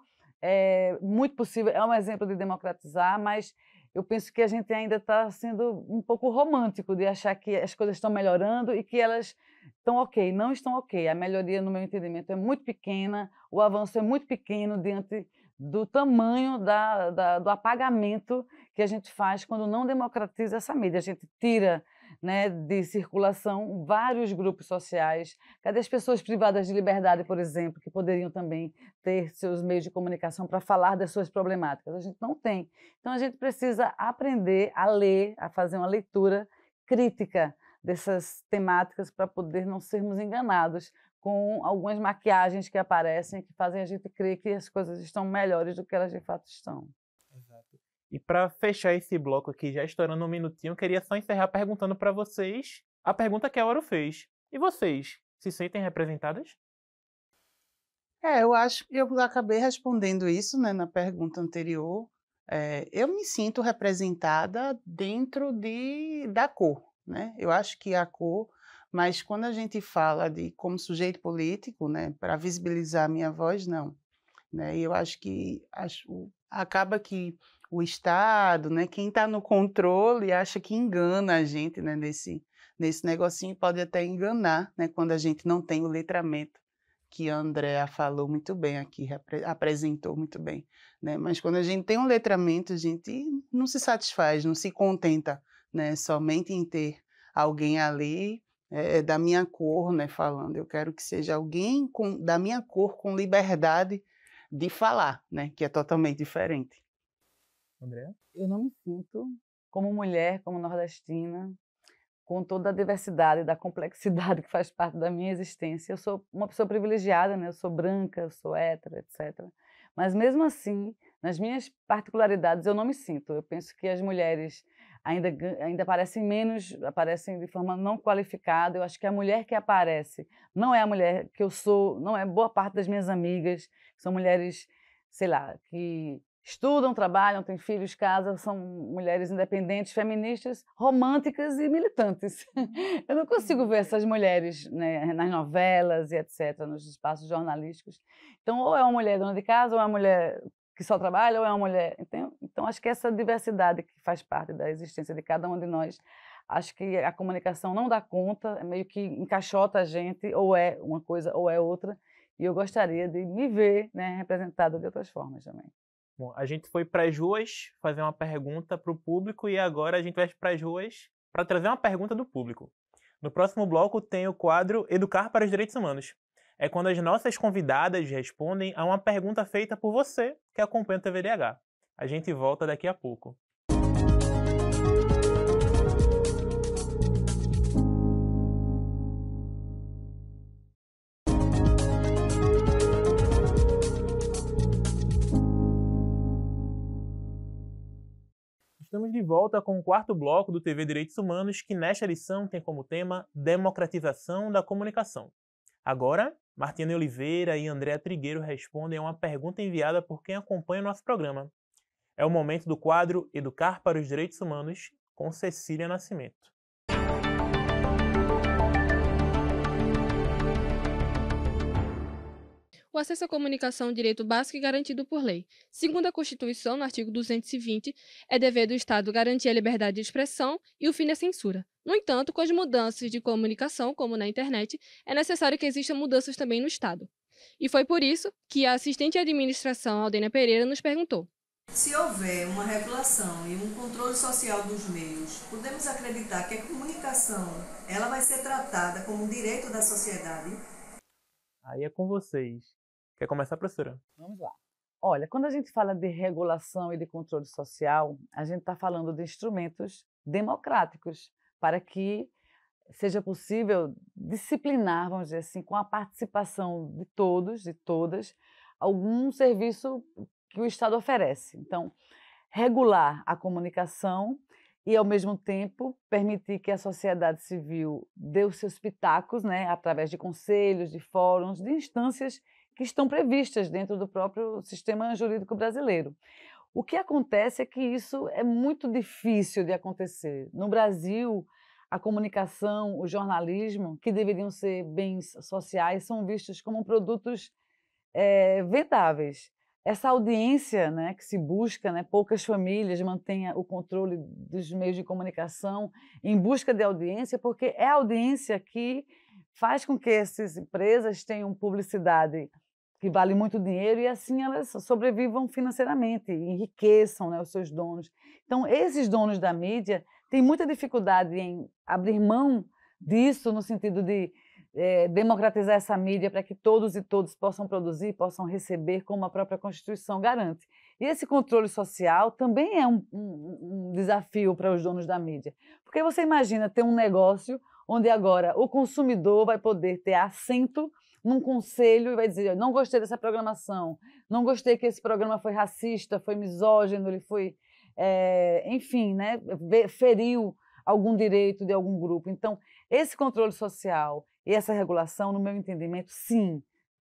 é muito possível, é um exemplo de democratizar, mas eu penso que a gente ainda está sendo um pouco romântico de achar que as coisas estão melhorando e que elas estão ok. Não estão ok. A melhoria, no meu entendimento, é muito pequena, o avanço é muito pequeno diante do tamanho da, da, do apagamento que a gente faz quando não democratiza essa mídia. A gente tira né, de circulação, vários grupos sociais. Cadê as pessoas privadas de liberdade, por exemplo, que poderiam também ter seus meios de comunicação para falar das suas problemáticas? A gente não tem. Então a gente precisa aprender a ler, a fazer uma leitura crítica dessas temáticas para poder não sermos enganados com algumas maquiagens que aparecem que fazem a gente crer que as coisas estão melhores do que elas de fato estão. E para fechar esse bloco aqui, já estourando um minutinho, queria só encerrar perguntando para vocês a pergunta que a Auro fez. E vocês, se sentem representadas? É, eu acho que eu acabei respondendo isso né, na pergunta anterior. É, eu me sinto representada dentro de, da cor. Né? Eu acho que é a cor, mas quando a gente fala de como sujeito político, né, para visibilizar a minha voz, não. Né? Eu acho que acho, acaba que o Estado, né? Quem está no controle acha que engana a gente, né? Nesse, nesse negocinho pode até enganar, né? Quando a gente não tem o letramento que a Andrea falou muito bem aqui, apresentou muito bem, né? Mas quando a gente tem um letramento, a gente não se satisfaz, não se contenta, né? Somente em ter alguém ali é, é da minha cor, né? Falando, eu quero que seja alguém com, da minha cor com liberdade de falar, né? Que é totalmente diferente. André? Eu não me sinto, como mulher, como nordestina, com toda a diversidade, da complexidade que faz parte da minha existência. Eu sou uma pessoa privilegiada, né? Eu sou branca, eu sou hétero, etc. Mas mesmo assim, nas minhas particularidades, eu não me sinto. Eu penso que as mulheres ainda ainda aparecem menos, aparecem de forma não qualificada. Eu acho que a mulher que aparece não é a mulher que eu sou, não é boa parte das minhas amigas, são mulheres, sei lá, que estudam, trabalham, têm filhos, casam, são mulheres independentes, feministas, românticas e militantes. Eu não consigo ver uhum. essas mulheres né, nas novelas e etc., nos espaços jornalísticos. Então, ou é uma mulher dona de casa, ou é uma mulher que só trabalha, ou é uma mulher. Então, então acho que essa diversidade que faz parte da existência de cada um de nós. Acho que a comunicação não dá conta, é meio que encaixota a gente, ou é uma coisa ou é outra. E eu gostaria de me ver né, representada de outras formas também. Bom, a gente foi para as ruas fazer uma pergunta para o público e agora a gente vai para as ruas para trazer uma pergunta do público. No próximo bloco tem o quadro Educar para os Direitos Humanos. É quando as nossas convidadas respondem a uma pergunta feita por você que acompanha o TVDH. A gente volta daqui a pouco. estamos de volta com o quarto bloco do TV Direitos Humanos, que nesta lição tem como tema Democratização da Comunicação. Agora, Martina Oliveira e Andréa Trigueiro respondem a uma pergunta enviada por quem acompanha o nosso programa. É o momento do quadro Educar para os Direitos Humanos, com Cecília Nascimento. o acesso à comunicação é um direito básico e garantido por lei. Segundo a Constituição, no artigo 220, é dever do Estado garantir a liberdade de expressão e o fim da censura. No entanto, com as mudanças de comunicação, como na internet, é necessário que existam mudanças também no Estado. E foi por isso que a assistente de administração Aldena Pereira nos perguntou: Se houver uma regulação e um controle social dos meios, podemos acreditar que a comunicação ela vai ser tratada como um direito da sociedade? Aí é com vocês. Quer começar, professora? Vamos lá. Olha, quando a gente fala de regulação e de controle social, a gente está falando de instrumentos democráticos para que seja possível disciplinar, vamos dizer assim, com a participação de todos, de todas, algum serviço que o Estado oferece. Então, regular a comunicação e, ao mesmo tempo, permitir que a sociedade civil dê os seus pitacos, né, através de conselhos, de fóruns, de instâncias que estão previstas dentro do próprio sistema jurídico brasileiro. O que acontece é que isso é muito difícil de acontecer. No Brasil, a comunicação, o jornalismo, que deveriam ser bens sociais, são vistos como produtos é, vendáveis. Essa audiência né, que se busca, né, poucas famílias mantêm o controle dos meios de comunicação em busca de audiência, porque é a audiência que faz com que essas empresas tenham publicidade que vale muito dinheiro e assim elas sobrevivam financeiramente, enriqueçam né, os seus donos. Então, esses donos da mídia têm muita dificuldade em abrir mão disso, no sentido de é, democratizar essa mídia para que todos e todos possam produzir, possam receber, como a própria Constituição garante. E esse controle social também é um, um, um desafio para os donos da mídia. Porque você imagina ter um negócio onde agora o consumidor vai poder ter assento num conselho e vai dizer: não gostei dessa programação, não gostei que esse programa foi racista, foi misógino, ele foi, é, enfim, né, feriu algum direito de algum grupo. Então, esse controle social e essa regulação, no meu entendimento, sim,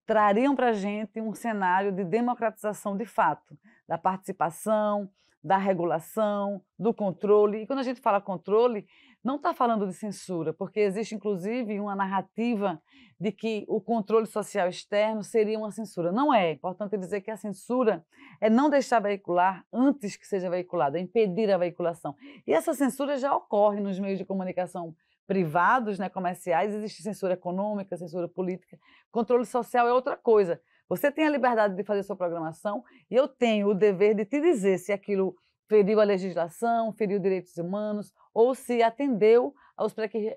trariam para a gente um cenário de democratização de fato, da participação, da regulação, do controle. E quando a gente fala controle, não está falando de censura, porque existe inclusive uma narrativa de que o controle social externo seria uma censura. Não é. é importante dizer que a censura é não deixar veicular antes que seja veiculado, é impedir a veiculação. E essa censura já ocorre nos meios de comunicação privados, né, comerciais, existe censura econômica, censura política. Controle social é outra coisa. Você tem a liberdade de fazer sua programação e eu tenho o dever de te dizer se aquilo feriu a legislação, feriu direitos humanos ou se atendeu aos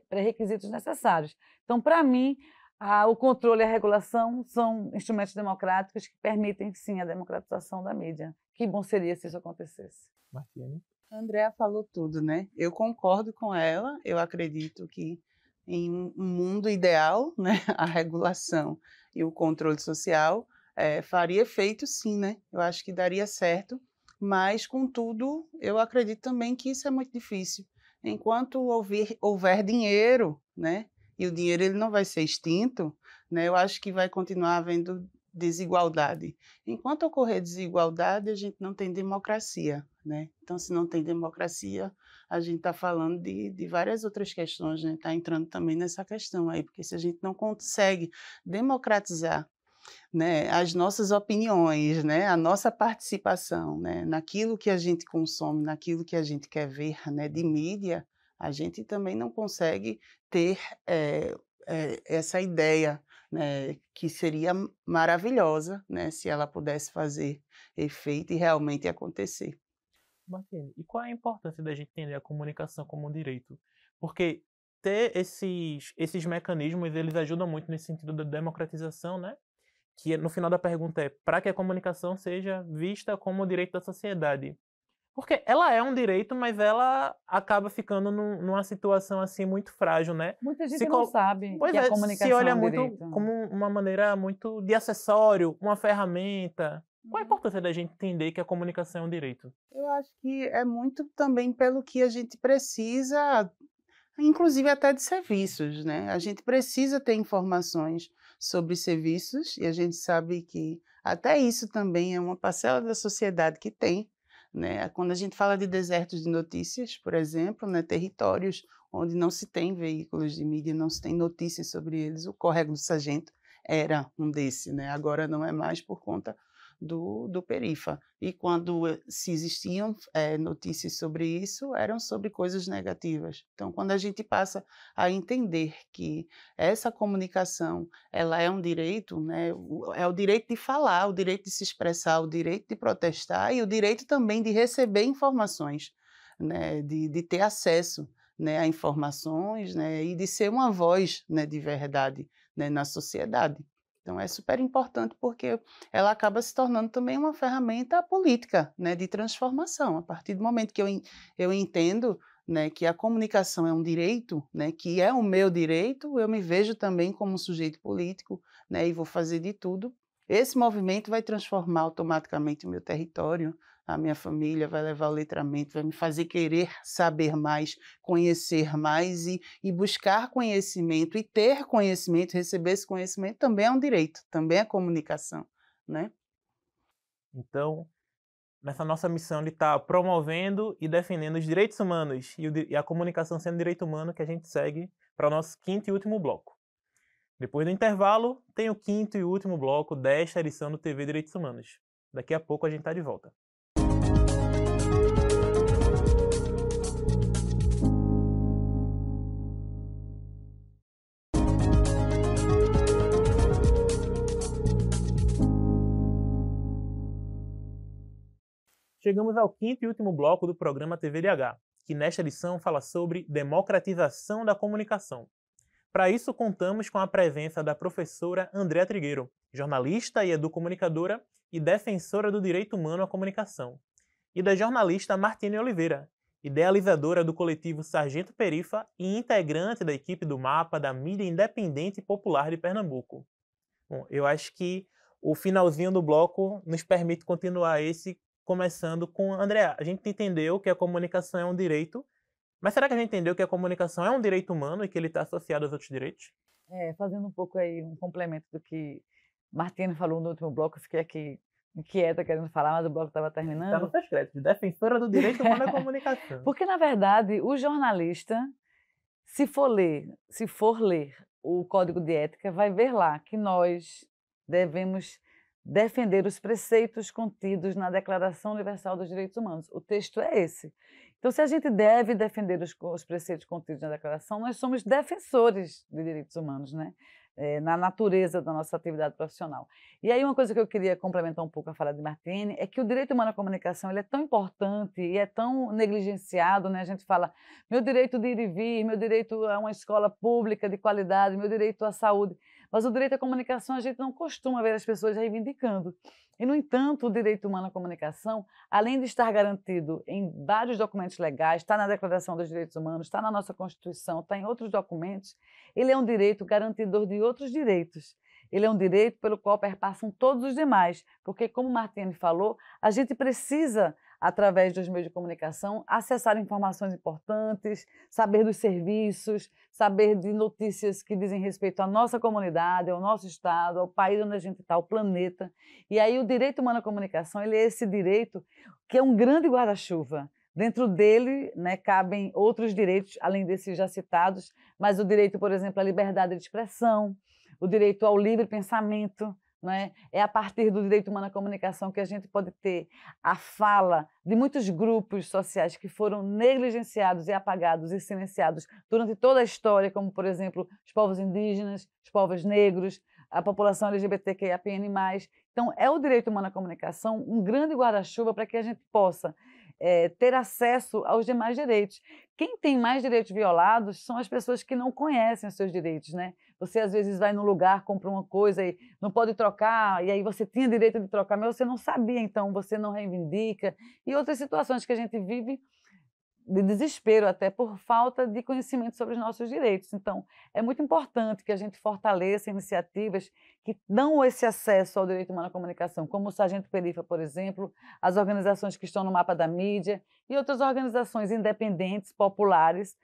pré-requisitos necessários. Então, para mim, a, o controle e a regulação são instrumentos democráticos que permitem, sim, a democratização da mídia. Que bom seria se isso acontecesse. Martina? A Andrea falou tudo, né? Eu concordo com ela, eu acredito que em um mundo ideal, né, a regulação e o controle social é, faria efeito, sim, né? Eu acho que daria certo mas, contudo, eu acredito também que isso é muito difícil. Enquanto houver, houver dinheiro, né, e o dinheiro ele não vai ser extinto, né, eu acho que vai continuar havendo desigualdade. Enquanto ocorrer desigualdade, a gente não tem democracia. Né? Então, se não tem democracia, a gente está falando de, de, várias outras questões, está né, entrando também nessa questão aí, porque se a gente não consegue democratizar né, as nossas opiniões, né, a nossa participação né, naquilo que a gente consome, naquilo que a gente quer ver né, de mídia, a gente também não consegue ter é, é, essa ideia né, que seria maravilhosa né, se ela pudesse fazer efeito e realmente acontecer. e qual é a importância da gente entender a comunicação como um direito? Porque ter esses, esses mecanismos, eles ajudam muito nesse sentido da democratização, né? que no final da pergunta é para que a comunicação seja vista como direito da sociedade. Porque ela é um direito, mas ela acaba ficando num, numa situação assim muito frágil, né? Muita gente se não sabe pois que é, a comunicação se olha é um muito direito. como uma maneira muito de acessório, uma ferramenta. Qual a uhum. importância da gente entender que a comunicação é um direito? Eu acho que é muito também pelo que a gente precisa, inclusive até de serviços, né? A gente precisa ter informações sobre serviços, e a gente sabe que até isso também é uma parcela da sociedade que tem. Né? Quando a gente fala de desertos de notícias, por exemplo, né? territórios onde não se tem veículos de mídia, não se tem notícias sobre eles, o Córrego do Sargento era um desse, né? agora não é mais por conta do, do Perifa. E quando eh, se existiam é, notícias sobre isso, eram sobre coisas negativas. Então, quando a gente passa a entender que essa comunicação ela é um direito, né, é o direito de falar, o direito de se expressar, o direito de protestar e o direito também de receber informações, né, de, de ter acesso né, a informações né, e de ser uma voz né, de verdade né, na sociedade. Então é super importante porque ela acaba se tornando também uma ferramenta política, né, de transformação. A partir do momento que eu, eu entendo né, que a comunicação é um direito, né, que é o meu direito, eu me vejo também como um sujeito político né, e vou fazer de tudo. Esse movimento vai transformar automaticamente o meu território, a minha família, vai levar o letramento, vai me fazer querer saber mais, conhecer mais e, e buscar conhecimento e ter conhecimento, receber esse conhecimento também é um direito, também é comunicação, né? Então, nessa nossa missão de estar tá promovendo e defendendo os direitos humanos e, o, e a comunicação sendo direito humano que a gente segue para o nosso quinto e último bloco. Depois do intervalo, tem o quinto e último bloco desta edição do TV Direitos Humanos. Daqui a pouco a gente está de volta. Chegamos ao quinto e último bloco do programa TVDH, que nesta lição fala sobre democratização da comunicação. Para isso, contamos com a presença da professora Andréa Trigueiro, jornalista e educomunicadora e defensora do direito humano à comunicação, e da jornalista Martine Oliveira, idealizadora do coletivo Sargento Perifa e integrante da equipe do Mapa da Mídia Independente e Popular de Pernambuco. Bom, eu acho que o finalzinho do bloco nos permite continuar esse começando com André. A gente entendeu que a comunicação é um direito, mas será que a gente entendeu que a comunicação é um direito humano e que ele está associado aos outros direitos? É, fazendo um pouco aí um complemento do que Martina falou no último bloco, fiquei aqui inquieta querendo falar, mas o bloco estava terminando. Está nos seus defensora do direito humano à é comunicação. Porque, na verdade, o jornalista, se for ler, se for ler o Código de Ética, vai ver lá que nós devemos defender os preceitos contidos na Declaração Universal dos Direitos Humanos. O texto é esse. Então, se a gente deve defender os, os preceitos contidos na Declaração, nós somos defensores de direitos humanos, né? É, na natureza da nossa atividade profissional. E aí, uma coisa que eu queria complementar um pouco a fala de Martini é que o direito humano à comunicação ele é tão importante e é tão negligenciado, né? A gente fala meu direito de ir e vir, meu direito a uma escola pública de qualidade, meu direito à saúde. Mas o direito à comunicação a gente não costuma ver as pessoas reivindicando. E, no entanto, o direito humano à comunicação, além de estar garantido em vários documentos legais, está na Declaração dos Direitos Humanos, está na nossa Constituição, está em outros documentos, ele é um direito garantidor de outros direitos. Ele é um direito pelo qual perpassam todos os demais, porque, como Martine falou, a gente precisa através dos meios de comunicação, acessar informações importantes, saber dos serviços, saber de notícias que dizem respeito à nossa comunidade, ao nosso estado, ao país onde a gente está, ao planeta. E aí o direito humano à comunicação, ele é esse direito que é um grande guarda-chuva. Dentro dele, né, cabem outros direitos além desses já citados, mas o direito, por exemplo, à liberdade de expressão, o direito ao livre pensamento, né? É a partir do direito humano à comunicação que a gente pode ter a fala de muitos grupos sociais que foram negligenciados e apagados e silenciados durante toda a história, como, por exemplo, os povos indígenas, os povos negros, a população LGBTQIAPN+. Então, é o direito humano à comunicação um grande guarda-chuva para que a gente possa é, ter acesso aos demais direitos. Quem tem mais direitos violados são as pessoas que não conhecem os seus direitos, né? Você às vezes vai num lugar, compra uma coisa e não pode trocar, e aí você tinha direito de trocar, mas você não sabia, então você não reivindica. E outras situações que a gente vive de desespero até por falta de conhecimento sobre os nossos direitos. Então, é muito importante que a gente fortaleça iniciativas que dão esse acesso ao direito humano à comunicação, como o Sargento Perifa, por exemplo, as organizações que estão no mapa da mídia e outras organizações independentes, populares,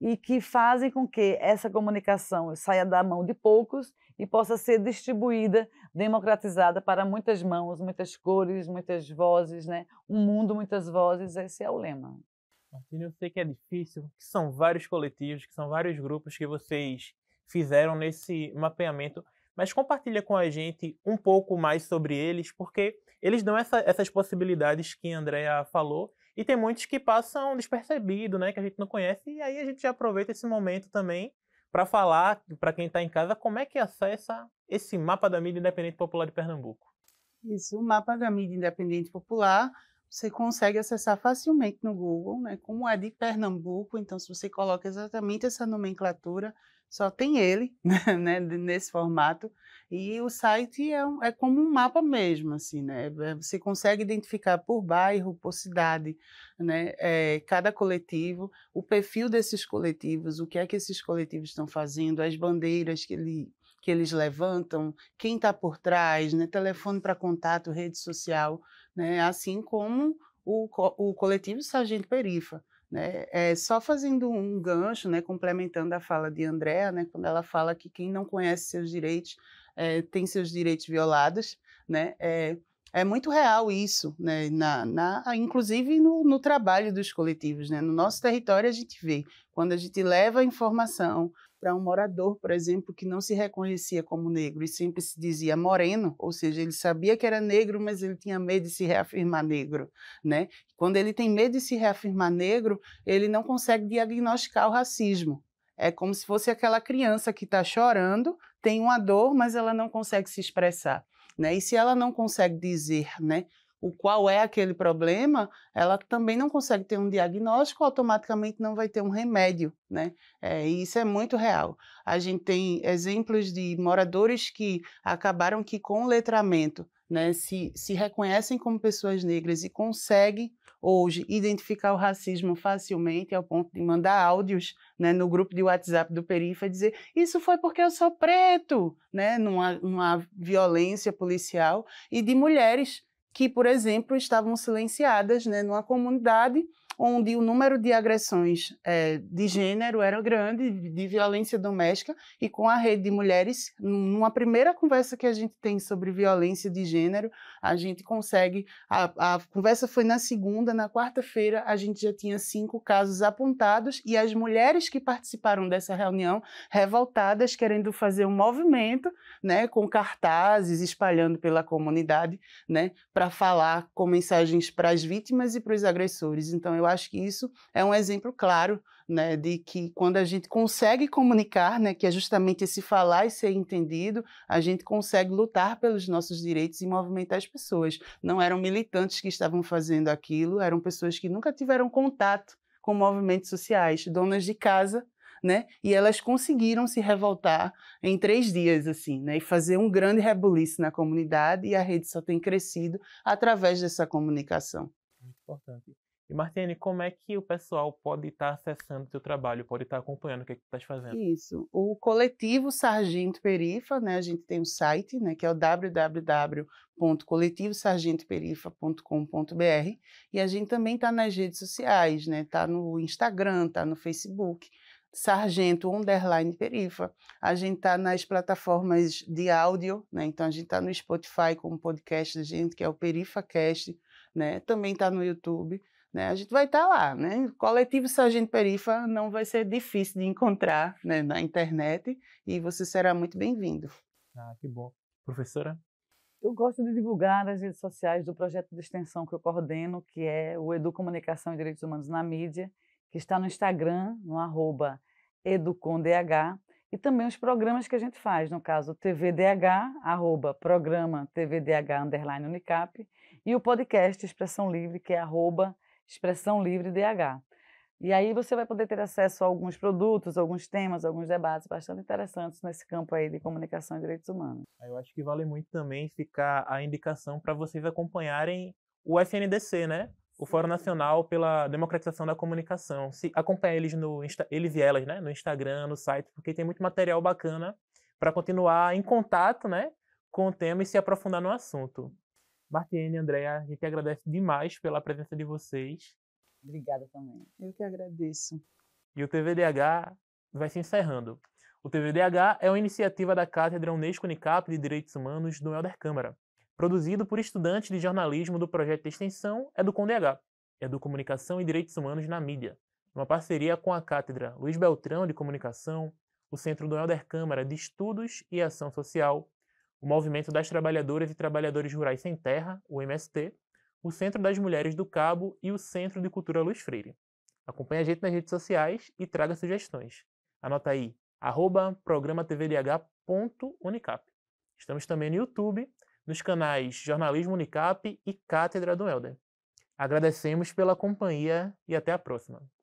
e que fazem com que essa comunicação saia da mão de poucos e possa ser distribuída, democratizada para muitas mãos, muitas cores, muitas vozes, né? Um mundo, muitas vozes, esse é o lema. Martina, eu sei que é difícil, que são vários coletivos, que são vários grupos que vocês fizeram nesse mapeamento, mas compartilha com a gente um pouco mais sobre eles, porque eles dão essa, essas possibilidades que a Andrea falou e tem muitos que passam despercebido, né, que a gente não conhece, e aí a gente já aproveita esse momento também para falar para quem está em casa como é que acessa esse mapa da mídia independente popular de Pernambuco. Isso, o mapa da mídia independente popular você consegue acessar facilmente no Google, né? Como é de Pernambuco, então se você coloca exatamente essa nomenclatura, só tem ele né, nesse formato. E o site é, um, é, como um mapa mesmo, assim, né? É, é, você consegue identificar por bairro, por cidade, né? É, cada coletivo, o perfil desses coletivos, o que é que esses coletivos estão fazendo, as bandeiras que, ele, que eles levantam, quem está por trás, né? Telefone para contato, rede social, né? Assim como o, o coletivo Sargento Perifa. Né? É, só fazendo um gancho, né, complementando a fala de Andréa, né, quando ela fala que quem não conhece seus direitos é, tem seus direitos violados, né, é, é muito real isso, né, na, na, inclusive no, no trabalho dos coletivos. Né? No nosso território a gente vê, quando a gente leva a informação para um morador, por exemplo, que não se reconhecia como negro e sempre se dizia moreno, ou seja, ele sabia que era negro, mas ele tinha medo de se reafirmar negro, né? Quando ele tem medo de se reafirmar negro, ele não consegue diagnosticar o racismo. É como se fosse aquela criança que está chorando, tem uma dor, mas ela não consegue se expressar, né? E se ela não consegue dizer, né? o qual é aquele problema, ela também não consegue ter um diagnóstico, automaticamente não vai ter um remédio, né? É, e isso é muito real. A gente tem exemplos de moradores que acabaram que com letramento, né, se, se reconhecem como pessoas negras e conseguem hoje identificar o racismo facilmente ao ponto de mandar áudios né, no grupo de WhatsApp do Perifa dizer isso foi porque eu sou preto, né, numa, numa violência policial e de mulheres que, por exemplo, estavam silenciadas né, numa comunidade onde o número de agressões é, de gênero era grande, de violência doméstica, e com a rede de mulheres, numa primeira conversa que a gente tem sobre violência de gênero, a gente consegue. A, a conversa foi na segunda, na quarta-feira, a gente já tinha cinco casos apontados, e as mulheres que participaram dessa reunião, revoltadas, querendo fazer um movimento, né, com cartazes espalhando pela comunidade, né, para falar com mensagens para as vítimas e para os agressores. Então, eu eu acho que isso é um exemplo claro né, de que quando a gente consegue comunicar, né, que é justamente esse falar e ser entendido, a gente consegue lutar pelos nossos direitos e movimentar as pessoas. Não eram militantes que estavam fazendo aquilo, eram pessoas que nunca tiveram contato com movimentos sociais, donas de casa né? E elas conseguiram se revoltar em três dias, assim, né? E fazer um grande rebuliço na comunidade e a rede só tem crescido através dessa comunicação. Muito importante. E Martiane, como é que o pessoal pode estar acessando o seu trabalho, pode estar acompanhando o que, é que tu estás fazendo? Isso. O coletivo Sargento Perifa, né? A gente tem um site, né? Que é o www.coletivosargentoperifa.com.br e a gente também está nas redes sociais, né? Está no Instagram, está no Facebook. Sargento Underline Perifa. A gente está nas plataformas de áudio, né? Então a gente está no Spotify com o podcast da gente, que é o PerifaCast, né? Também está no YouTube. Né? A gente vai estar tá lá, né? Coletivo Sargento Perifa não vai ser difícil de encontrar né, na internet e você será muito bem-vindo. Ah, que bom. Professora? Eu gosto de divulgar as redes sociais do projeto de extensão que eu coordeno, que é o Educomunicação e Direitos Humanos na Mídia, que está no Instagram, no arroba e também os programas que a gente faz, no caso, TVDH, arroba programa TVDH, underline Unicap, e o podcast Expressão Livre, que é arroba Expressão Livre DH. E aí você vai poder ter acesso a alguns produtos, alguns temas, alguns debates bastante interessantes nesse campo aí de comunicação e direitos humanos. Eu acho que vale muito também ficar a indicação para vocês acompanharem o FNDC, né? O Fórum Nacional pela Democratização da Comunicação. Se acompanha eles no eles e elas, né? No Instagram, no site, porque tem muito material bacana para continuar em contato, né? Com o tema e se aprofundar no assunto. Martiene, Andréa, a gente agradece demais pela presença de vocês. Obrigada também. Eu que agradeço. E o TVDH vai se encerrando. O TVDH é uma iniciativa da Cátedra Unesco Unicap de Direitos Humanos do Helder Câmara, produzido por estudantes de jornalismo do projeto de extensão EducomDH, do Comunicação e Direitos Humanos na Mídia, uma parceria com a Cátedra Luiz Beltrão de Comunicação, o Centro do Helder Câmara de Estudos e Ação Social, o Movimento das Trabalhadoras e Trabalhadores Rurais Sem Terra, o MST, o Centro das Mulheres do Cabo e o Centro de Cultura Luz Freire. Acompanhe a gente nas redes sociais e traga sugestões. Anota aí, arroba programatvdh.unicap. Estamos também no YouTube, nos canais Jornalismo Unicap e Cátedra do Helder. Agradecemos pela companhia e até a próxima.